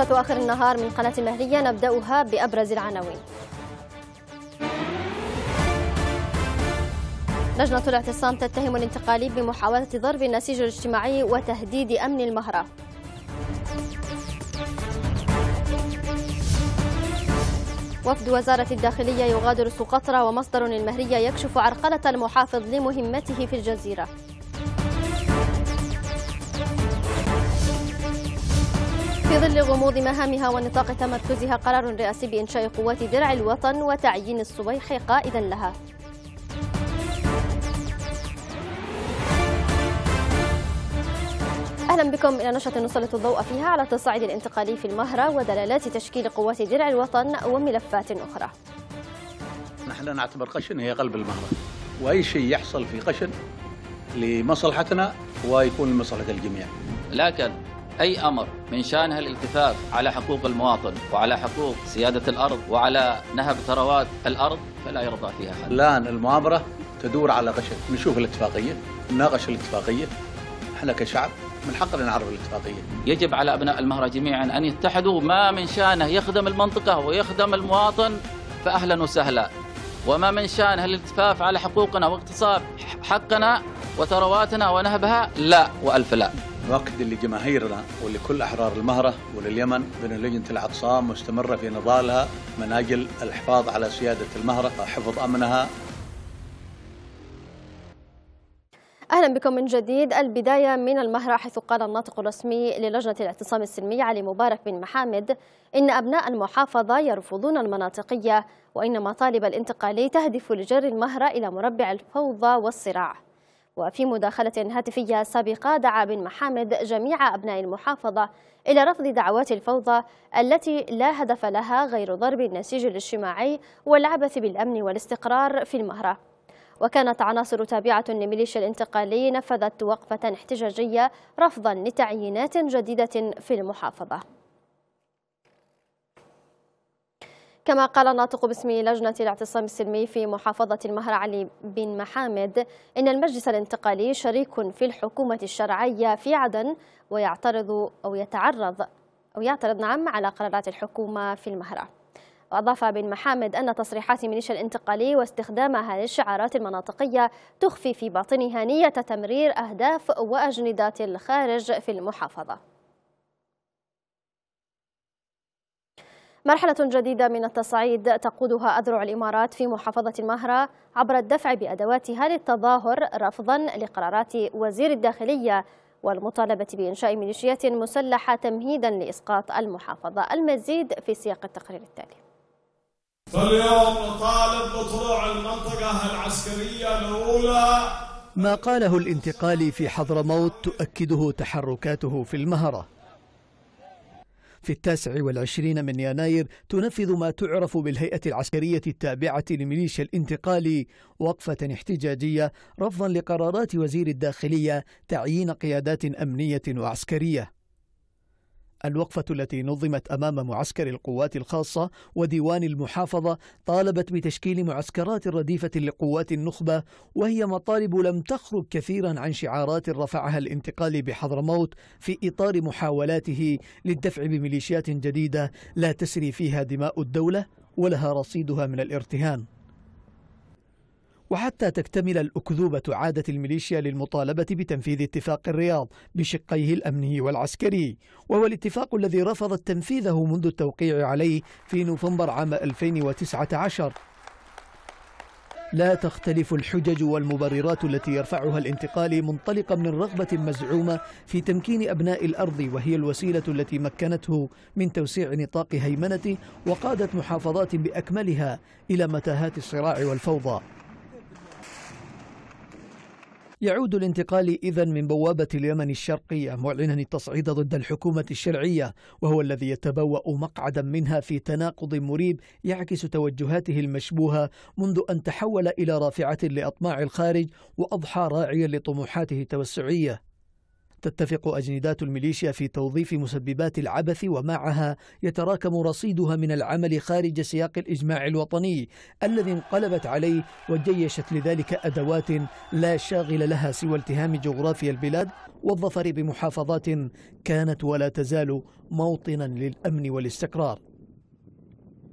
نشرة آخر النهار من قناة مهرية نبدأها بأبرز العناوين لجنة الاعتصام تتهم الانتقالي بمحاولة ضرب النسيج الاجتماعي وتهديد أمن المهرة وفد وزارة الداخلية يغادر سقطرى ومصدر المهرية يكشف عرقلة المحافظ لمهمته في الجزيرة في ظل غموض مهامها ونطاق تمركزها قرار رئاسي بإنشاء قوات درع الوطن وتعيين الصبيح قائدا لها أهلا بكم إلى نشرة نسلط الضوء فيها على التصاعد الانتقالي في المهرة ودلالات تشكيل قوات درع الوطن وملفات أخرى نحن نعتبر قشن هي قلب المهرة وأي شيء يحصل في قشن لمصلحتنا ويكون لمصلحة الجميع لكن أي أمر من شأنها الالتفاف على حقوق المواطن وعلى حقوق سيادة الأرض وعلى نهب ثروات الأرض فلا يرضى فيها حد الآن المؤامرة تدور على غشة نشوف الاتفاقية نناقش الاتفاقية احنا كشعب من حقنا نعرف الاتفاقية يجب على أبناء المهرة جميعا أن يتحدوا ما من شأنه يخدم المنطقة ويخدم المواطن فأهلا وسهلا وما من شانه الالتفاف على حقوقنا واغتصاب حقنا وثرواتنا ونهبها لا وألف لا نؤكد لجماهيرنا ولكل أحرار المهرة ولليمن بأن لجنة الاعتصام مستمرة في نضالها من أجل الحفاظ على سيادة المهرة وحفظ أمنها اهلا بكم من جديد البدايه من المهره حيث قال الناطق الرسمي للجنه الاعتصام السلمي علي مبارك بن محامد ان ابناء المحافظه يرفضون المناطقيه وان مطالب الانتقالي تهدف لجر المهره الى مربع الفوضى والصراع وفي مداخلة هاتفية سابقة دعا بن محامد جميع أبناء المحافظة إلى رفض دعوات الفوضى التي لا هدف لها غير ضرب النسيج الاجتماعي والعبث بالأمن والاستقرار في المهرة وكانت عناصر تابعة لميليشيا الانتقالي نفذت وقفة احتجاجية رفضا لتعيينات جديدة في المحافظة كما قال الناطق باسم لجنة الاعتصام السلمي في محافظة المهر علي بن محامد إن المجلس الانتقالي شريك في الحكومة الشرعية في عدن ويعترض أو يتعرض أو يعترض نعم على قرارات الحكومة في المهرة وأضاف بن محامد أن تصريحات ميليشيا الانتقالي واستخدامها للشعارات المناطقية تخفي في باطنها نية تمرير أهداف وأجندات الخارج في المحافظة مرحلة جديدة من التصعيد تقودها أذرع الإمارات في محافظة المهرة عبر الدفع بأدواتها للتظاهر رفضا لقرارات وزير الداخلية والمطالبة بإنشاء ميليشيات مسلحة تمهيدا لإسقاط المحافظة المزيد في سياق التقرير التالي فاليوم نطالب بطلوع المنطقة العسكرية الأولى ما قاله الانتقالي في حضرموت تؤكده تحركاته في المهرة في التاسع والعشرين من يناير تنفذ ما تعرف بالهيئة العسكرية التابعة لميليشيا الانتقالي وقفة احتجاجية رفضا لقرارات وزير الداخلية تعيين قيادات أمنية وعسكرية الوقفة التي نظمت أمام معسكر القوات الخاصة وديوان المحافظة طالبت بتشكيل معسكرات رديفة لقوات النخبة وهي مطالب لم تخرج كثيرا عن شعارات رفعها الانتقالي بحضرموت في إطار محاولاته للدفع بميليشيات جديدة لا تسري فيها دماء الدولة ولها رصيدها من الارتهان وحتى تكتمل الأكذوبة عادت الميليشيا للمطالبة بتنفيذ اتفاق الرياض بشقيه الأمني والعسكري وهو الاتفاق الذي رفضت تنفيذه منذ التوقيع عليه في نوفمبر عام 2019 لا تختلف الحجج والمبررات التي يرفعها الانتقال منطلقا من رغبة مزعومة في تمكين أبناء الأرض وهي الوسيلة التي مكنته من توسيع نطاق هيمنته وقادت محافظات بأكملها إلى متاهات الصراع والفوضى يعود الانتقال إذا من بوابة اليمن الشرقية معلنا التصعيد ضد الحكومة الشرعية وهو الذي يتبوأ مقعدا منها في تناقض مريب يعكس توجهاته المشبوهة منذ أن تحول إلى رافعة لأطماع الخارج وأضحى راعيا لطموحاته التوسعية تتفق أجندات الميليشيا في توظيف مسببات العبث ومعها يتراكم رصيدها من العمل خارج سياق الإجماع الوطني الذي انقلبت عليه وجيشت لذلك أدوات لا شاغل لها سوى التهام جغرافيا البلاد والظفر بمحافظات كانت ولا تزال موطنا للأمن والاستقرار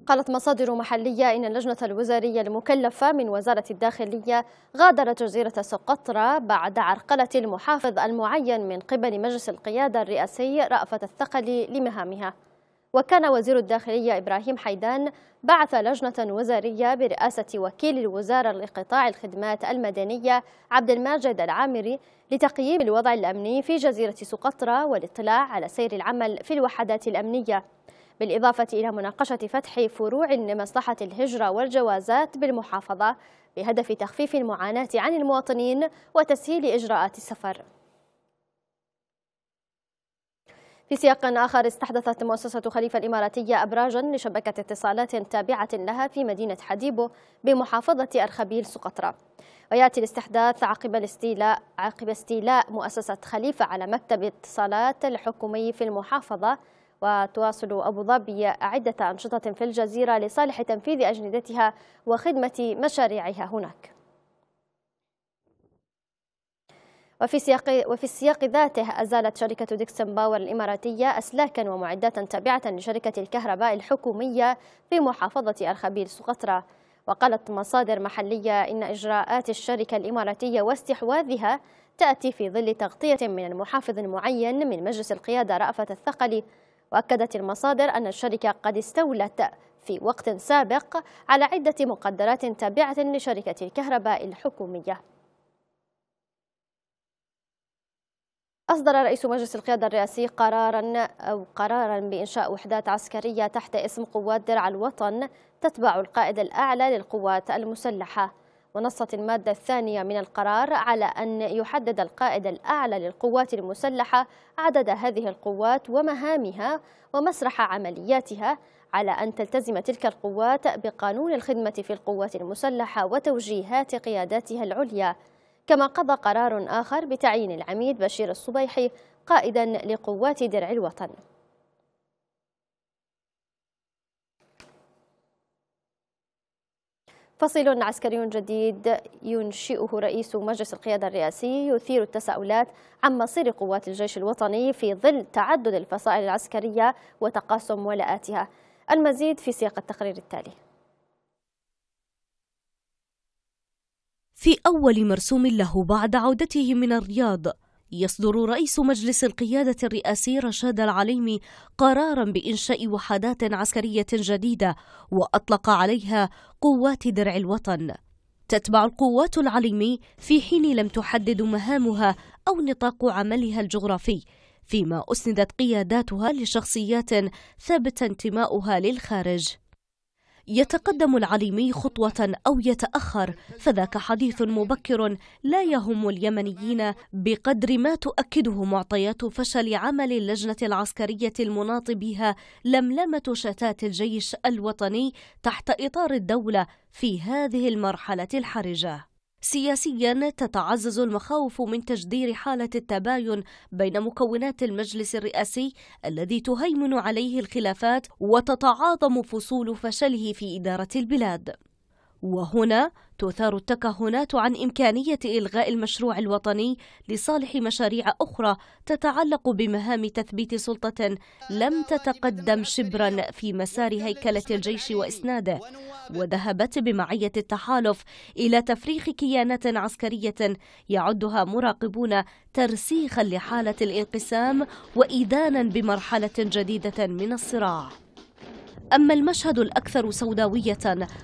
قالت مصادر محلية إن اللجنة الوزارية المكلفة من وزارة الداخلية غادرت جزيرة سقطرى بعد عرقلة المحافظ المعين من قبل مجلس القيادة الرئاسي رأفت الثقل لمهامها وكان وزير الداخلية إبراهيم حيدان بعث لجنة وزارية برئاسة وكيل الوزارة لقطاع الخدمات المدنية عبد الماجد العامري لتقييم الوضع الأمني في جزيرة سقطرى والاطلاع على سير العمل في الوحدات الأمنية بالإضافة إلى مناقشة فتح فروع لمصلحة الهجرة والجوازات بالمحافظة بهدف تخفيف المعاناة عن المواطنين وتسهيل إجراءات السفر في سياق آخر استحدثت مؤسسة خليفة الإماراتية أبراجا لشبكة اتصالات تابعة لها في مدينة حديبو بمحافظة أرخبيل سقطرى ويأتي الاستحداث عقب الاستيلاء عقب استيلاء مؤسسة خليفة على مكتب اتصالات الحكومي في المحافظة وتواصل أبو ظبي عدة أنشطة في الجزيرة لصالح تنفيذ أجندتها وخدمة مشاريعها هناك وفي سياق وفي السياق ذاته أزالت شركة ديكسون باور الإماراتية أسلاكا ومعدات تابعة لشركة الكهرباء الحكومية في محافظة أرخبيل سقطرى وقالت مصادر محلية إن إجراءات الشركة الإماراتية واستحواذها تأتي في ظل تغطية من المحافظ المعين من مجلس القيادة رأفت الثقلي وأكدت المصادر أن الشركة قد استولت في وقت سابق على عدة مقدرات تابعة لشركة الكهرباء الحكومية أصدر رئيس مجلس القيادة الرئاسي قرارا أو قرارا بإنشاء وحدات عسكرية تحت اسم قوات درع الوطن تتبع القائد الأعلى للقوات المسلحة ونصت المادة الثانية من القرار على أن يحدد القائد الأعلى للقوات المسلحة عدد هذه القوات ومهامها ومسرح عملياتها على أن تلتزم تلك القوات بقانون الخدمة في القوات المسلحة وتوجيهات قياداتها العليا كما قضى قرار آخر بتعيين العميد بشير الصبيحي قائدا لقوات درع الوطن فصيل عسكري جديد ينشئه رئيس مجلس القيادة الرئاسي يثير التساؤلات عن مصير قوات الجيش الوطني في ظل تعدد الفصائل العسكرية وتقاسم ولاءاتها المزيد في سياق التقرير التالي في أول مرسوم له بعد عودته من الرياض يصدر رئيس مجلس القيادة الرئاسي رشاد العليمي قرارا بإنشاء وحدات عسكرية جديدة وأطلق عليها قوات درع الوطن تتبع القوات العليمي في حين لم تحدد مهامها أو نطاق عملها الجغرافي فيما أسندت قياداتها لشخصيات ثبت انتماؤها للخارج يتقدم العليمي خطوة أو يتأخر فذاك حديث مبكر لا يهم اليمنيين بقدر ما تؤكده معطيات فشل عمل اللجنة العسكرية المناط بها لملمة شتات الجيش الوطني تحت إطار الدولة في هذه المرحلة الحرجة سياسيا تتعزز المخاوف من تجدير حالة التباين بين مكونات المجلس الرئاسي الذي تهيمن عليه الخلافات وتتعاظم فصول فشله في إدارة البلاد وهنا تثار التكهنات عن إمكانية إلغاء المشروع الوطني لصالح مشاريع أخرى تتعلق بمهام تثبيت سلطة لم تتقدم شبرا في مسار هيكلة الجيش وإسناده وذهبت بمعية التحالف إلى تفريخ كيانات عسكرية يعدها مراقبون ترسيخا لحالة الانقسام وإدانا بمرحلة جديدة من الصراع أما المشهد الأكثر سوداوية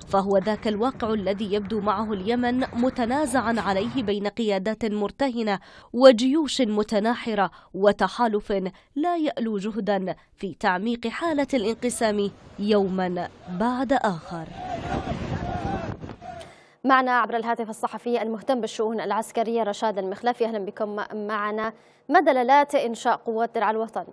فهو ذاك الواقع الذي يبدو معه اليمن متنازعا عليه بين قيادات مرتهنة وجيوش متناحرة وتحالف لا يألو جهدا في تعميق حالة الانقسام يوما بعد آخر معنا عبر الهاتف الصحفي المهتم بالشؤون العسكرية رشاد المخلافي أهلا بكم معنا ما دلالات إنشاء قوات درع الوطن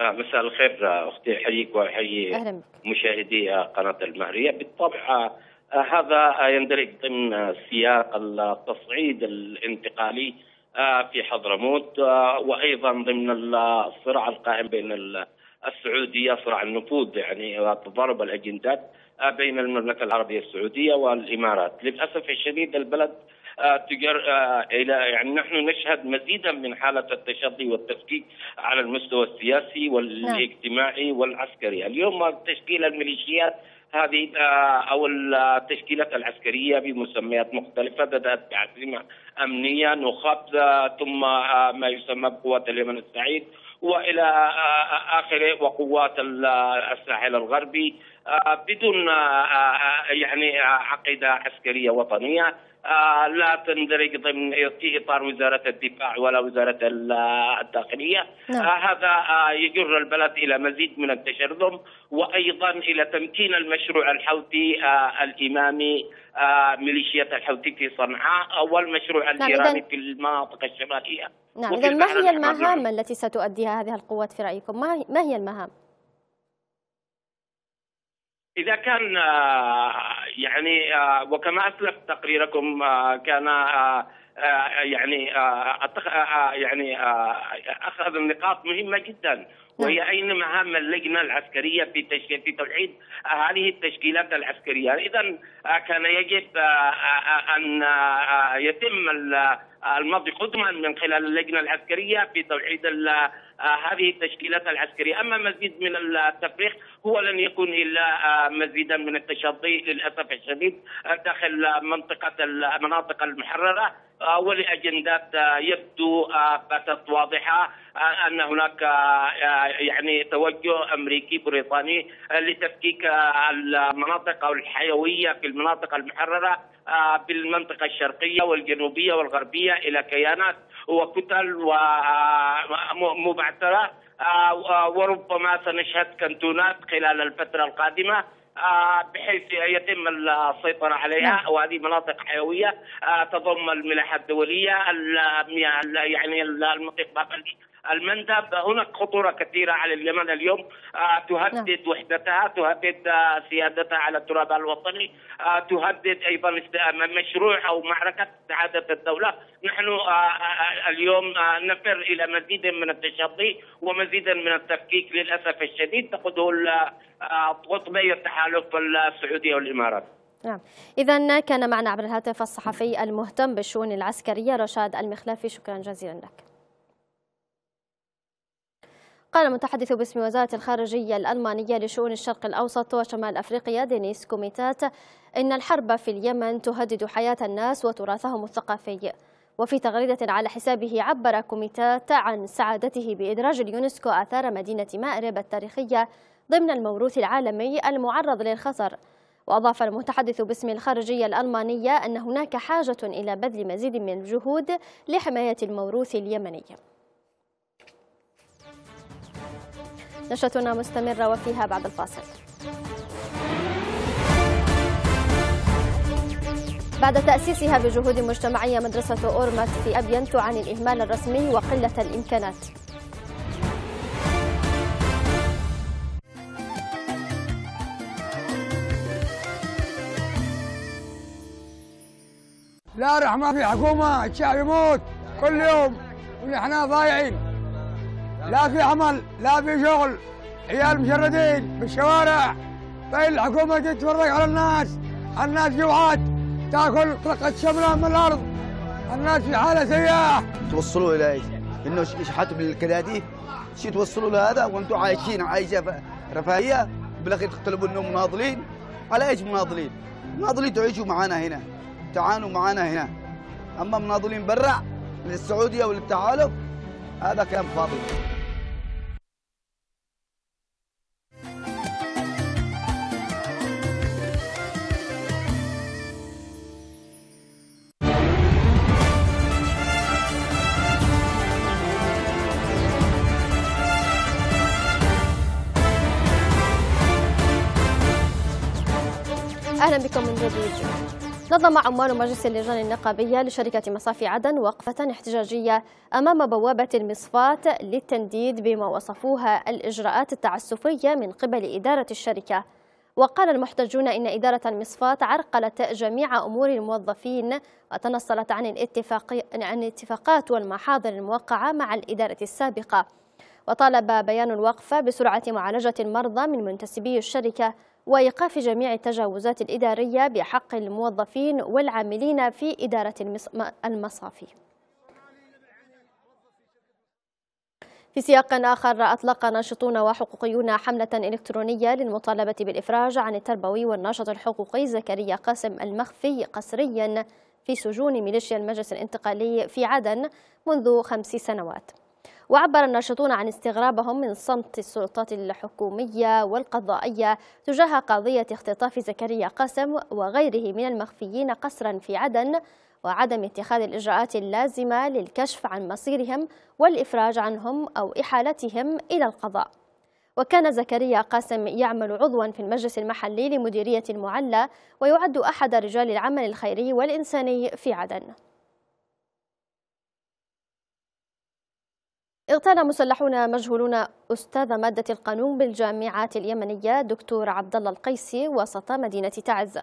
آه، مساء الخير آه، اختي احييك واحيي مشاهدي آه، قناه المهريه بالطبع هذا يندرج ضمن سياق التصعيد الانتقالي في حضرموت وايضا ضمن الصراع القائم بين السعوديه صراع النفوذ يعني وتضارب الاجندات بين المملكه العربيه السعوديه والامارات للاسف الشديد البلد تجر آه، الى يعني نحن نشهد مزيدا من حاله التشظي والتفكيك على المستوى السياسي والاجتماعي نعم. والعسكري، اليوم تشكيل الميليشيات هذه آه، او التشكيلات العسكريه بمسميات مختلفه بدات بعزيمه امنيه نخب آه، ثم ما يسمى بقوات اليمن السعيد والى اخره وقوات الساحل الغربي بدون يعني عقيده عسكريه وطنيه لا تندرج ضمن في اطار وزاره الدفاع ولا وزاره الداخليه نعم. آه، هذا آه، يجر البلد الى مزيد من التشرذم وايضا الى تمكين المشروع الحوثي آه، الامامي ميليشيات الحوثي في صنعاء والمشروع نعم، الايراني نعم في المناطق الشماليه نعم اذا ما هي المهام التي ستؤديها هذه القوات في رايكم؟ ما هي المهام؟ اذا كان آه، يعني آه، وكما اسلفت تقريركم آه، كان يعني يعني اخذ النقاط مهمه جدا نعم. وهي اين مهام اللجنه العسكريه في تشكيل في توحيد هذه التشكيلات العسكريه، اذا كان يجب ان يتم المضي قدما من خلال اللجنه العسكريه في توحيد هذه التشكيلات العسكريه، اما مزيد من التفريق هو لن يكون الا آه، مزيدا من التشظي للاسف الشديد آه، داخل آه، منطقه المناطق المحرره ولاجندات يبدو باتت واضحه ان هناك يعني توجه امريكي بريطاني لتفكيك المناطق او الحيويه في المناطق المحرره بالمنطقه الشرقيه والجنوبيه والغربيه الى كيانات وكتل ومبعثرات آه، آه، وربما سنشهد كنتونات خلال الفترة القادمة آه، بحيث يتم السيطرة عليها نعم. وهذه مناطق حيوية تضم الملاحة الدولية يعني المنطقة المندب هناك خطورة كثيرة على اليمن اليوم آه، تهدد نعم. وحدتها تهدد آه، سيادتها على التراب الوطني آه، تهدد أيضا مشروع أو معركة سعادة الدولة نحن اليوم نفر إلى مزيد من التشطي ومزيد من التفكيك للأسف الشديد تقوده قطبي التحالف السعودية والإمارات نعم إذا كان معنا عبر الهاتف الصحفي المهتم بالشؤون العسكرية رشاد المخلافي شكرا جزيلا لك قال المتحدث باسم وزارة الخارجية الألمانية لشؤون الشرق الأوسط وشمال أفريقيا دينيس كوميتات إن الحرب في اليمن تهدد حياة الناس وتراثهم الثقافي وفي تغريدة على حسابه عبر كوميتات عن سعادته بإدراج اليونسكو آثار مدينة مأرب التاريخية ضمن الموروث العالمي المعرض للخطر وأضاف المتحدث باسم الخارجية الألمانية أن هناك حاجة إلى بذل مزيد من الجهود لحماية الموروث اليمني نشرتنا مستمرة وفيها بعد الفاصل بعد تأسيسها بجهود مجتمعية مدرسة أورمت في أبين تعاني الإهمال الرسمي وقلة الإمكانات لا رحمة في حكومة الشعب يموت كل يوم ونحن ضايعين لا في عمل لا في شغل عيال مشردين بالشوارع فإن طيب، الحكومة تتفرج على الناس الناس جوعات تاكل طلقة شملة من الأرض الناس في حالة سيئة توصلوا إلى إيش؟ إنه شحتوا بالكدادي شي توصلوا لهذا وأنتم عايشين عايشة رفاهية بالأخير تطلبوا إنهم مناضلين على إيش مناضلين؟ مناضلين تعيشوا معنا هنا تعانوا معنا هنا أما مناضلين برا للسعودية وللتعالف هذا كلام فاضي أهلا بكم من جديد نظم عمال مجلس اللجان النقابية لشركة مصافي عدن وقفة احتجاجية أمام بوابة المصفاة للتنديد بما وصفوها الإجراءات التعسفية من قبل إدارة الشركة وقال المحتجون إن إدارة المصفاة عرقلت جميع أمور الموظفين وتنصلت عن, الاتفاق... عن الاتفاقات والمحاضر الموقعة مع الإدارة السابقة وطالب بيان الوقفة بسرعة معالجة المرضى من منتسبي الشركة وإيقاف جميع التجاوزات الإدارية بحق الموظفين والعاملين في إدارة المصافي في سياق آخر أطلق ناشطون وحقوقيون حملة إلكترونية للمطالبة بالإفراج عن التربوي والناشط الحقوقي زكريا قاسم المخفي قسريا في سجون ميليشيا المجلس الانتقالي في عدن منذ خمس سنوات وعبر الناشطون عن استغرابهم من صمت السلطات الحكومية والقضائية تجاه قضية اختطاف زكريا قاسم وغيره من المخفيين قسرا في عدن وعدم اتخاذ الإجراءات اللازمة للكشف عن مصيرهم والإفراج عنهم أو إحالتهم إلى القضاء وكان زكريا قاسم يعمل عضوا في المجلس المحلي لمديرية المعلى ويعد أحد رجال العمل الخيري والإنساني في عدن اغتال مسلحون مجهولون أستاذ مادة القانون بالجامعات اليمنية دكتور عبد الله القيسي وسط مدينة تعز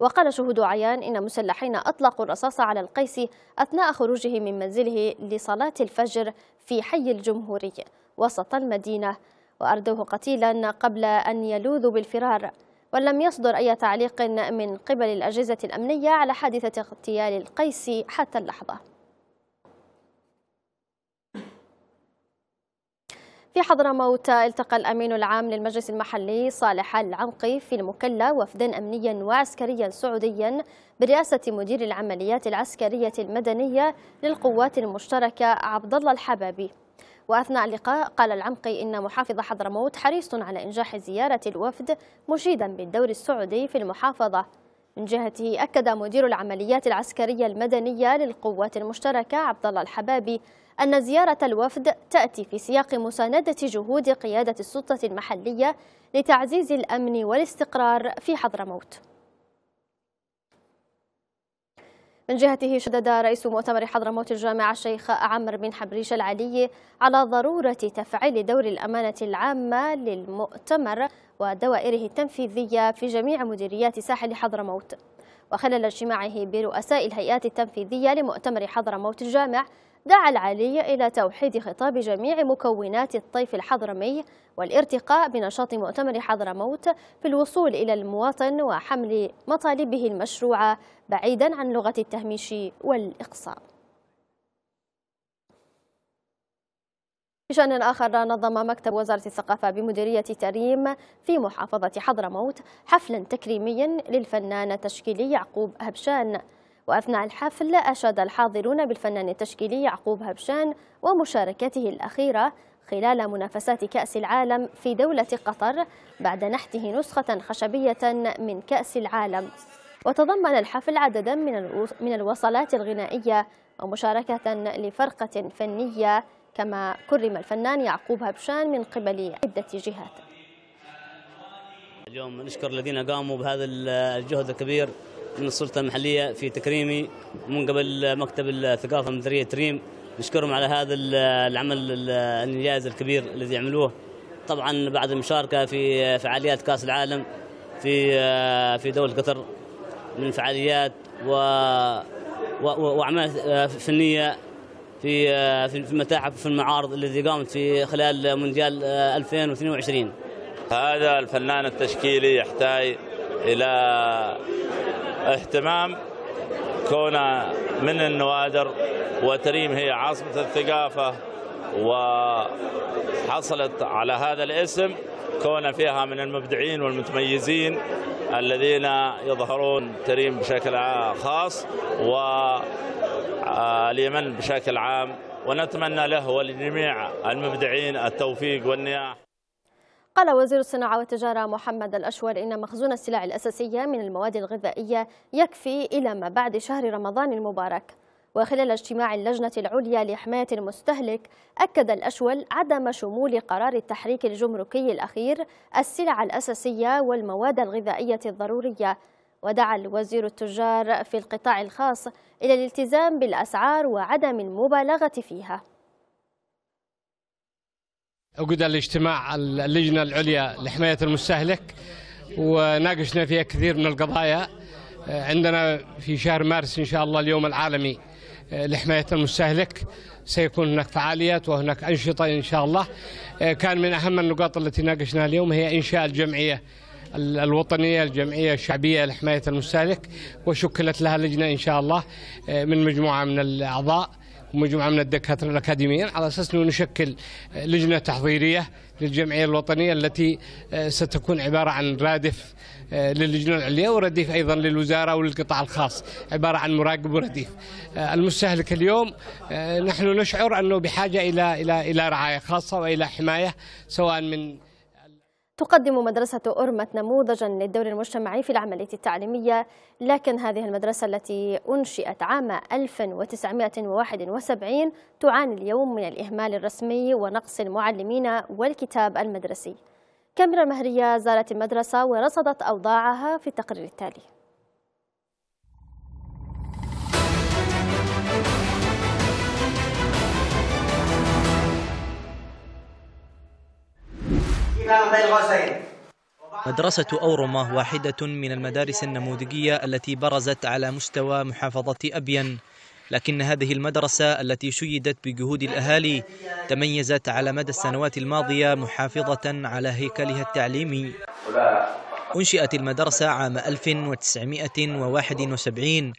وقال شهود عيان إن مسلحين أطلقوا الرصاص على القيسي أثناء خروجه من منزله لصلاة الفجر في حي الجمهوري وسط المدينة وأردوه قتيلا قبل أن يلوذ بالفرار ولم يصدر أي تعليق من قبل الأجهزة الأمنية على حادثة اغتيال القيسي حتى اللحظة في حضرموت التقى الأمين العام للمجلس المحلي صالح العنقي في المكلا وفدا أمنيا وعسكريا سعوديا برئاسة مدير العمليات العسكرية المدنية للقوات المشتركة عبد الله الحبابي وأثناء اللقاء قال العمقي إن محافظ حضرموت حريص على إنجاح زيارة الوفد مشيدا بالدور السعودي في المحافظة من جهته أكد مدير العمليات العسكرية المدنية للقوات المشتركة عبد الله الحبابي أن زيارة الوفد تأتي في سياق مساندة جهود قيادة السلطة المحلية لتعزيز الأمن والاستقرار في حضرموت من جهته شدد رئيس مؤتمر حضرموت الجامع الشيخ عمر بن حبريش العلي على ضرورة تفعيل دور الأمانة العامة للمؤتمر ودوائره التنفيذية في جميع مديريات ساحل حضرموت وخلال اجتماعه برؤساء الهيئات التنفيذية لمؤتمر حضرموت الجامع دعا العالي إلى توحيد خطاب جميع مكونات الطيف الحضرمي والارتقاء بنشاط مؤتمر حضرموت في الوصول إلى المواطن وحمل مطالبه المشروعة بعيدا عن لغة التهميش والإقصاء بشأن آخر نظم مكتب وزارة الثقافة بمديرية تريم في محافظة حضرموت حفلا تكريميا للفنان التشكيلي يعقوب هبشان وأثناء الحفل أشاد الحاضرون بالفنان التشكيلي يعقوب هبشان ومشاركته الأخيرة خلال منافسات كأس العالم في دولة قطر بعد نحته نسخة خشبية من كأس العالم وتضمن الحفل عددا من من الوصلات الغنائية ومشاركة لفرقة فنية كما كرم الفنان يعقوب هبشان من قبل عدة جهات اليوم نشكر الذين قاموا بهذا الجهد الكبير من السلطه المحليه في تكريمي من قبل مكتب الثقافه المدريه تريم نشكرهم على هذا العمل الانجاز الكبير الذي عملوه طبعا بعد المشاركه في فعاليات كاس العالم في في دوله قطر من فعاليات و واعمال فنيه في في المتاحف وفي المعارض الذي قامت في خلال مونديال 2022 هذا الفنان التشكيلي يحتاج الى اهتمام كونه من النوادر وتريم هي عاصمة الثقافة وحصلت على هذا الاسم كونه فيها من المبدعين والمتميزين الذين يظهرون تريم بشكل خاص واليمن آه، بشكل عام ونتمنى له ولجميع المبدعين التوفيق والنياح قال وزير الصناعة والتجارة محمد الأشور إن مخزون السلع الأساسية من المواد الغذائية يكفي إلى ما بعد شهر رمضان المبارك وخلال اجتماع اللجنة العليا لحماية المستهلك أكد الأشول عدم شمول قرار التحريك الجمركي الأخير السلع الأساسية والمواد الغذائية الضرورية ودعا الوزير التجار في القطاع الخاص إلى الالتزام بالأسعار وعدم المبالغة فيها عقد الاجتماع اللجنة العليا لحماية المستهلك وناقشنا فيها كثير من القضايا آه، عندنا في شهر مارس إن شاء الله اليوم العالمي آه، لحماية المستهلك سيكون هناك فعاليات وهناك أنشطة إن شاء الله آه، كان من أهم النقاط التي ناقشناها اليوم هي إنشاء الجمعية الوطنية الجمعية الشعبية لحماية المستهلك وشكلت لها لجنة إن شاء الله من مجموعة من الأعضاء ومجموعه من الدكاتره الاكاديميين على اساس انه نشكل لجنه تحضيريه للجمعيه الوطنيه التي آه، ستكون عباره عن رادف آه، للجنه العليا ورديف ايضا للوزاره وللقطاع الخاص عباره عن مراقب ورديف آه، المستهلك اليوم نحن نشعر انه بحاجه الى الى الى رعايه خاصه والى حمايه سواء من تقدم مدرسة أرمت نموذجا للدور المجتمعي في العملية التعليمية لكن هذه المدرسة التي أنشئت عام 1971 تعاني اليوم من الإهمال الرسمي ونقص المعلمين والكتاب المدرسي كاميرا مهرية زارت المدرسة ورصدت أوضاعها في التقرير التالي مدرسة أورما واحدة من المدارس النموذجية التي برزت على مستوى محافظة أبين لكن هذه المدرسة التي شيدت بجهود الأهالي تميزت على مدى السنوات الماضية محافظة على هيكلها التعليمي أنشئت المدرسة عام 1971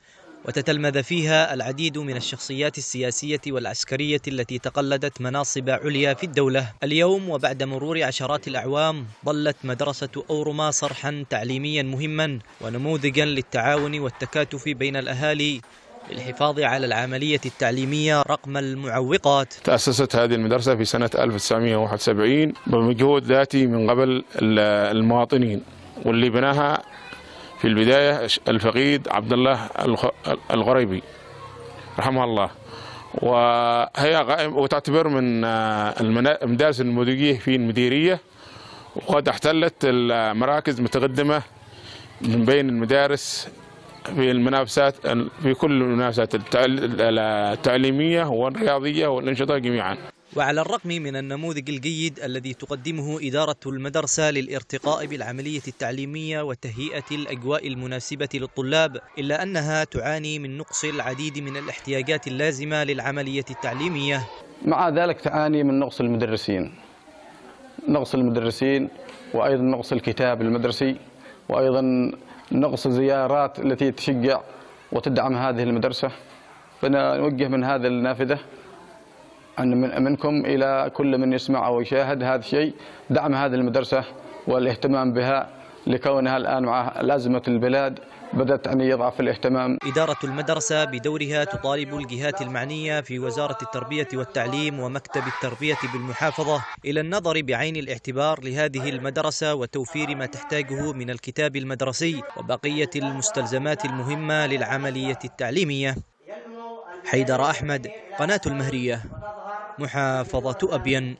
وتتلمذ فيها العديد من الشخصيات السياسية والعسكرية التي تقلدت مناصب عليا في الدولة اليوم وبعد مرور عشرات الأعوام ظلت مدرسة أورما صرحا تعليميا مهما ونموذجا للتعاون والتكاتف بين الأهالي للحفاظ على العملية التعليمية رقم المعوقات تأسست هذه المدرسة في سنة 1971 بمجهود ذاتي من قبل المواطنين واللي بناها في البداية الفقيد عبد الله الغريبي رحمه الله وهي وتعتبر من آه، المدارس النموذجية في المديرية وقد احتلت المراكز متقدمة من بين المدارس في المنافسات في كل المنافسات التعليمية والرياضية والأنشطة جميعا وعلى الرغم من النموذج الجيد الذي تقدمه إدارة المدرسة للارتقاء بالعملية التعليمية وتهيئة الأجواء المناسبة للطلاب إلا أنها تعاني من نقص العديد من الاحتياجات اللازمة للعملية التعليمية مع ذلك تعاني من نقص المدرسين نقص المدرسين وأيضا نقص الكتاب المدرسي وأيضا نقص الزيارات التي تشجع وتدعم هذه المدرسة فنوجه من هذا النافذة أن من منكم إلى كل من يسمع أو يشاهد هذا الشيء دعم هذه المدرسة والاهتمام بها لكونها الآن مع لازمة البلاد بدأت أن يضعف الاهتمام إدارة المدرسة بدورها تطالب الجهات المعنية في وزارة التربية والتعليم ومكتب التربية بالمحافظة إلى النظر بعين الاعتبار لهذه المدرسة وتوفير ما تحتاجه من الكتاب المدرسي وبقية المستلزمات المهمة للعملية التعليمية حيدر أحمد قناة المهرية محافظة أبين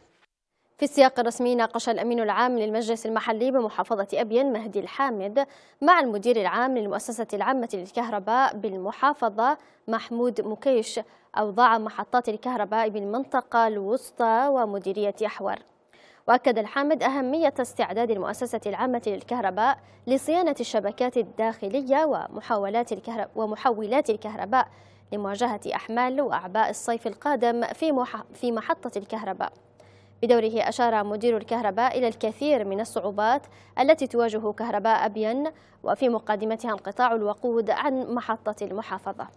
في السياق الرسمي ناقش الأمين العام للمجلس المحلي بمحافظة أبين مهدي الحامد مع المدير العام للمؤسسة العامة للكهرباء بالمحافظة محمود مكيش أوضاع محطات الكهرباء بالمنطقة الوسطى ومديرية أحور وأكد الحامد أهمية استعداد المؤسسة العامة للكهرباء لصيانة الشبكات الداخلية ومحاولات الكهرباء, ومحولات الكهرباء لمواجهة أحمال وأعباء الصيف القادم في, في محطة الكهرباء بدوره أشار مدير الكهرباء إلى الكثير من الصعوبات التي تواجه كهرباء أبين وفي مقدمتها انقطاع الوقود عن محطة المحافظة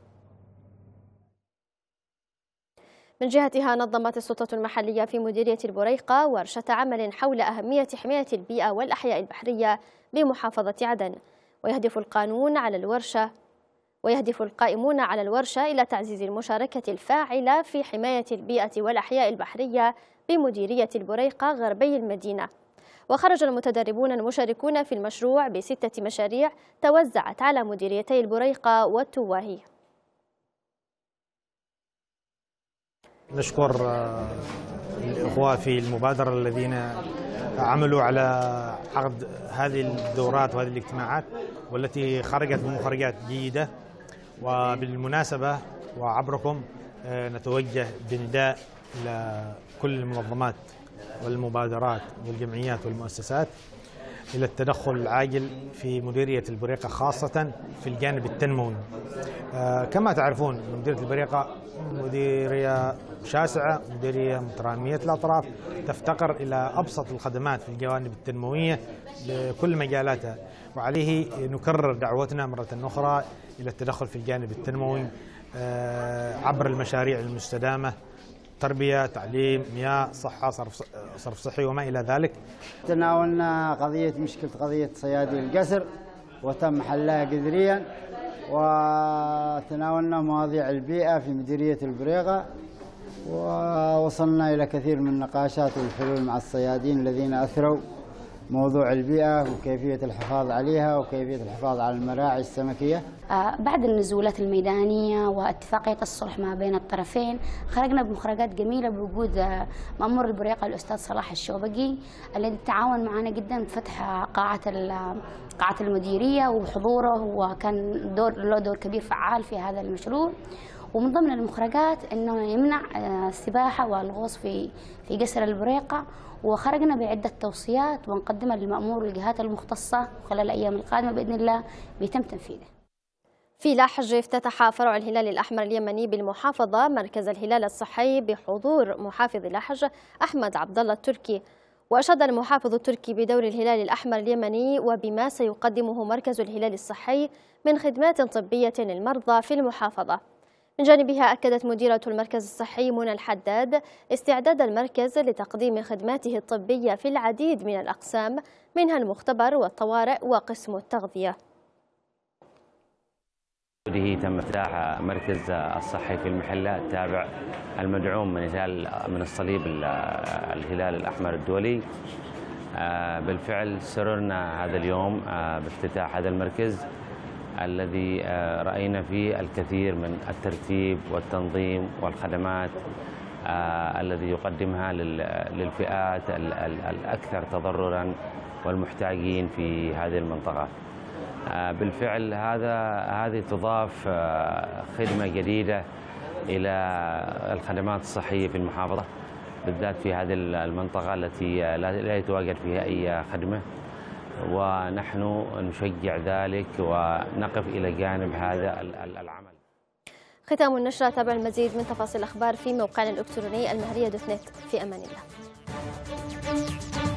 من جهتها نظمت السلطة المحلية في مديرية البريقة ورشة عمل حول أهمية حماية البيئة والأحياء البحرية بمحافظة عدن ويهدف القانون على الورشة ويهدف القائمون على الورشة إلى تعزيز المشاركة الفاعلة في حماية البيئة والأحياء البحرية بمديرية البريقة غربي المدينة وخرج المتدربون المشاركون في المشروع بستة مشاريع توزعت على مديريتي البريقة والتواهي نشكر آه، الإخوة في المبادرة الذين عملوا على عقد هذه الدورات وهذه الاجتماعات والتي خرجت بمخرجات جيدة وبالمناسبة وعبركم آه، نتوجه بنداء لكل المنظمات والمبادرات والجمعيات والمؤسسات إلى التدخل العاجل في مديرية البريقة خاصة في الجانب التنموي آه، كما تعرفون مديرية البريقة مديرية شاسعة مديرية مترامية الأطراف تفتقر إلى أبسط الخدمات في الجوانب التنموية بكل مجالاتها وعليه نكرر دعوتنا مرة أخرى الى التدخل في الجانب التنموي آه، عبر المشاريع المستدامه تربيه، تعليم، مياه، صحه، صرف آه، صرف صحي وما الى ذلك. تناولنا قضيه مشكله قضيه صيادي القسر وتم حلها قدريا وتناولنا مواضيع البيئه في مديريه البريغه ووصلنا الى كثير من النقاشات والحلول مع الصيادين الذين اثروا موضوع البيئة وكيفية الحفاظ عليها وكيفية الحفاظ على المراعي السمكية آه، بعد النزولات الميدانية واتفاقية الصلح ما بين الطرفين خرجنا بمخرجات جميلة بوجود آه، مأمور البريقة الأستاذ صلاح الشوبقي الذي تعاون معنا جدا بفتح قاعة قاعة المديرية وحضوره وكان دور له دور كبير فعال في هذا المشروع ومن ضمن المخرجات انه يمنع آه، السباحه والغوص في في جسر البريقه وخرجنا بعده توصيات ونقدمها للمامور والجهات المختصه خلال الايام القادمه باذن الله بيتم تنفيذه. في لحج افتتح فرع الهلال الأحمر اليمني بالمحافظة مركز الهلال الصحي بحضور محافظ لحج أحمد عبد الله التركي وأشاد المحافظ التركي بدور الهلال الأحمر اليمني وبما سيقدمه مركز الهلال الصحي من خدمات طبية للمرضى في المحافظة من جانبها أكدت مديرة المركز الصحي منى الحداد استعداد المركز لتقديم خدماته الطبية في العديد من الأقسام منها المختبر والطوارئ وقسم التغذية هذه تم افتتاح مركز الصحي في المحلة التابع المدعوم من هلال من الصليب الهلال الأحمر الدولي آه، بالفعل سررنا هذا اليوم آه، بافتتاح هذا المركز الذي آه، رأينا فيه الكثير من الترتيب والتنظيم والخدمات آه، الذي يقدمها للفئات الأكثر تضررا والمحتاجين في هذه المنطقة آه، بالفعل هذا هذه تضاف خدمة جديدة إلى الخدمات الصحية في المحافظة بالذات في هذه المنطقة التي لا يتواجد فيها أي خدمة ونحن نشجع ذلك ونقف إلى جانب هذا العمل ختام النشرة تابع المزيد من تفاصيل الأخبار في موقعنا الإلكتروني المهرية دوت نت في أمان الله